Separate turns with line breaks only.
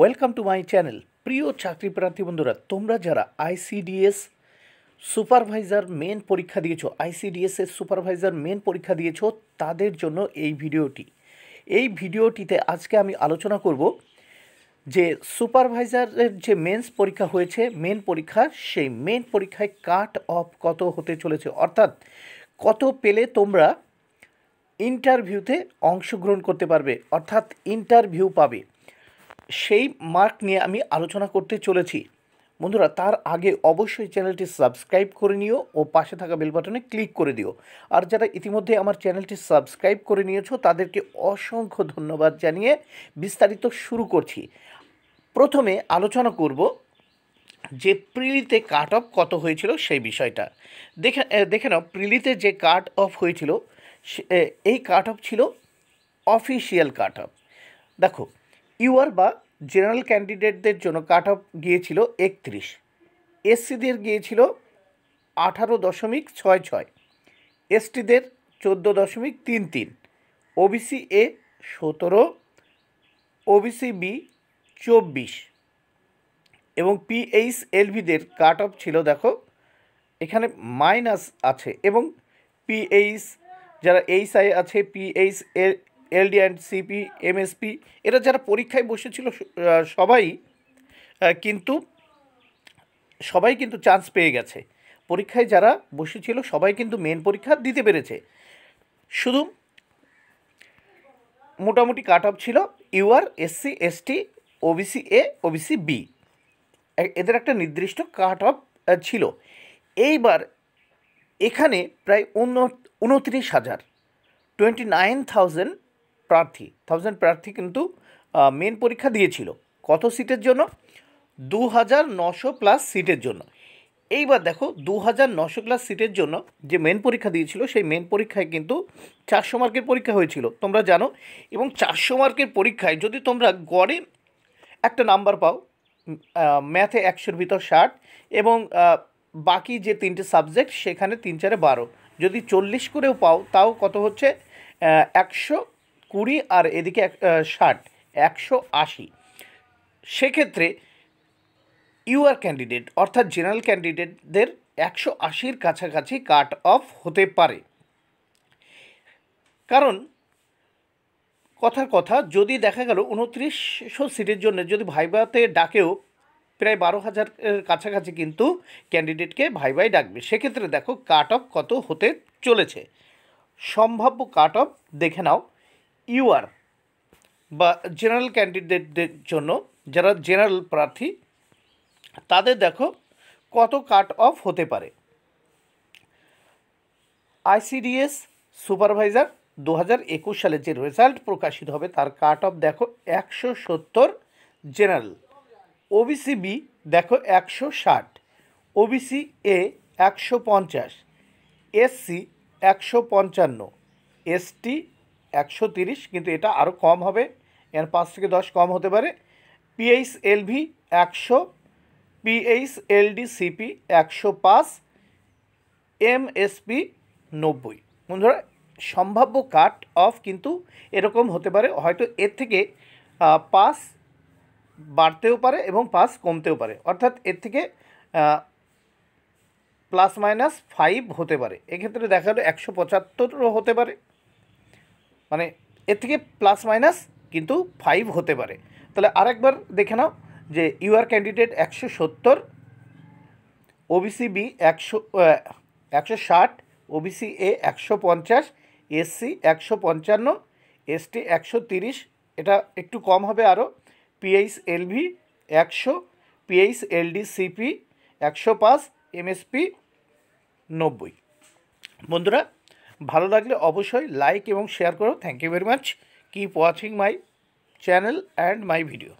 welcome to my channel প্রিয় চাকরি প্রার্থী বন্ধুরা তোমরা যারা আইসিডিএস সুপারভাইজার মেন পরীক্ষা দিয়েছো আইসিডিএসের সুপারভাইজার মেন পরীক্ষা দিয়েছ তাদের জন্য এই ভিডিওটি এই ভিডিওটিতে আজকে আমি আলোচনা করব যে সুপারভাইজারের যে মেন্স পরীক্ষা হয়েছে মেন পরীক্ষা সেই মেন পরীক্ষায় কাট অফ কত হতে চলেছে অর্থাৎ কত পেলে তোমরা ইন্টারভিউতে অংশগ্রহণ করতে পারবে অর্থাৎ ইন্টারভিউ পাবে সেই মার্ক নিয়ে আমি আলোচনা করতে চলেছি বন্ধুরা তার আগে অবশ্যই চ্যানেলটি সাবস্ক্রাইব করে নিও ও পাশে থাকা বেল বাটনে ক্লিক করে দিও আর যারা ইতিমধ্যে আমার চ্যানেলটি সাবস্ক্রাইব করে নিয়েছো তাদেরকে অসংখ্য ধন্যবাদ জানিয়ে বিস্তারিত শুরু করছি প্রথমে আলোচনা করব যে প্রিলিতে কাট অফ কত হয়েছিল সেই বিষয়টা দেখে দেখে নাও প্রিলিতে যে কাট অফ হয়েছিল এই কাট অফ ছিল অফিসিয়াল কাট অফ দেখো ইউআর বা জেনারেল ক্যান্ডিডেটদের জন্য কাট অফ গিয়েছিল একত্রিশ এসসিদের গিয়েছিল আঠারো দশমিক ছয় ছয় এসটিদের চোদ্দো দশমিক তিন তিন ওবিসি এ সতেরো ওবিসি বি চব্বিশ এবং পিএইচ এলভিদের কাট অফ ছিল দেখো এখানে মাইনাস আছে এবং পিএইচ যারা এইচ আই আছে PH LD and CP MSP এরা যারা পরীক্ষায় বসেছিল সবাই কিন্তু সবাই কিন্তু চান্স পেয়ে গেছে পরীক্ষায় যারা বসেছিল সবাই কিন্তু মেন পরীক্ষা দিতে পেরেছে শুধু মোটামুটি কাট অফ ছিল UR SC ST OBC A OBC B এদের একটা নির্দিষ্ট কাট অফ ছিল এইবার এখানে প্রায় উন উনত্রিশ হাজার টোয়েন্টি নাইন থাউজেন্ড প্রার্থী থাউজেন্ড প্রার্থী কিন্তু মেন পরীক্ষা দিয়েছিল কত সিটের জন্য দু হাজার নশো প্লাস সিটের জন্য এইবার দেখো দু হাজার নশো ক্লাস সিটের জন্য যে মেন পরীক্ষা দিয়েছিল সেই মেন পরীক্ষায় কিন্তু চারশো মার্কের পরীক্ষা হয়েছিল তোমরা জানো এবং চারশো মার্কের পরীক্ষায় যদি তোমরা গড়ে একটা নাম্বার পাও ম্যাথে একশোর ভিতর ষাট এবং বাকি যে তিনটে সাবজেক্ট সেখানে তিন চারে বারো যদি চল্লিশ করেও পাও তাও কত হচ্ছে একশো কুড়ি আর এদিকে ষাট একশো আশি সেক্ষেত্রে ইউআর ক্যান্ডিডেট অর্থাৎ জেনারেল ক্যান্ডিডেটদের একশো আশির কাছাকাছি কাট অফ হতে পারে কারণ কথার কথা যদি দেখা গেল উনত্রিশশো সিটের জন্য যদি ভাইভাতে ডাকেও প্রায় বারো হাজার কাছাকাছি কিন্তু ক্যান্ডিডেটকে ভাই ডাকবে সেক্ষেত্রে দেখো কাট অফ কত হতে চলেছে সম্ভাব্য কাট অফ দেখে নাও ইউআর বা জেনারেল ক্যান্ডিডেটদের জন্য যারা জেনারেল প্রার্থী তাদের দেখো কত কাট অফ হতে পারে আইসিডিএস সুপারভাইজার দু হাজার একুশ সালে যে রেজাল্ট প্রকাশিত হবে তার কাট অফ দেখো একশো সত্তর জেনারেল ওবিসি বি দেখো একশো ষাট ওবিসি এ একশো পঞ্চাশ এসসি একশো পঞ্চান্ন এসটি একশো তিরিশ কিন্তু এটা আরও কম হবে এর পাঁচ থেকে দশ কম হতে পারে পিএইচ এলভি একশো পিএইচ এল ডি সিপি একশো পাঁচ এমএসপি নব্বই বন্ধুরা সম্ভাব্য কাট অফ কিন্তু এরকম হতে পারে হয়তো এর থেকে পাস বাড়তেও পারে এবং পাস কমতেও পারে অর্থাৎ এর থেকে প্লাস মাইনাস ফাইভ হতে পারে এক্ষেত্রে দেখা গেলো একশো পঁচাত্তরও হতে পারে মানে এর থেকে প্লাস মাইনাস কিন্তু ফাইভ হতে পারে তাহলে আরেকবার দেখে নাও যে ইউআর ক্যান্ডিডেট একশো সত্তর ওবিসি বি একশো একশো ষাট ওবিসি এ একশো পঞ্চাশ এসসি একশো পঞ্চান্ন এসটি একশো তিরিশ এটা একটু কম হবে আরও পিএইচ এলভি একশো পিএইচ এলডি সিপি একশো পাঁচ এমএসপি নব্বই বন্ধুরা ভালো লাগলে অবশ্যই লাইক এবং শেয়ার করো thank you very much keep watching my channel and my video